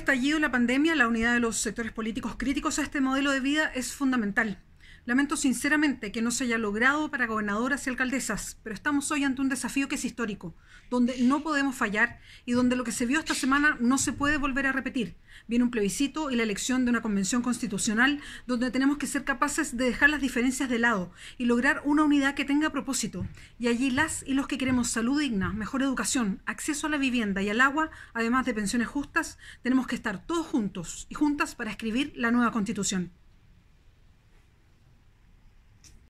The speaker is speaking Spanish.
estallido la pandemia, la unidad de los sectores políticos críticos a este modelo de vida es fundamental Lamento sinceramente que no se haya logrado para gobernadoras y alcaldesas, pero estamos hoy ante un desafío que es histórico, donde no podemos fallar y donde lo que se vio esta semana no se puede volver a repetir. Viene un plebiscito y la elección de una convención constitucional donde tenemos que ser capaces de dejar las diferencias de lado y lograr una unidad que tenga propósito. Y allí las y los que queremos salud digna, mejor educación, acceso a la vivienda y al agua, además de pensiones justas, tenemos que estar todos juntos y juntas para escribir la nueva constitución.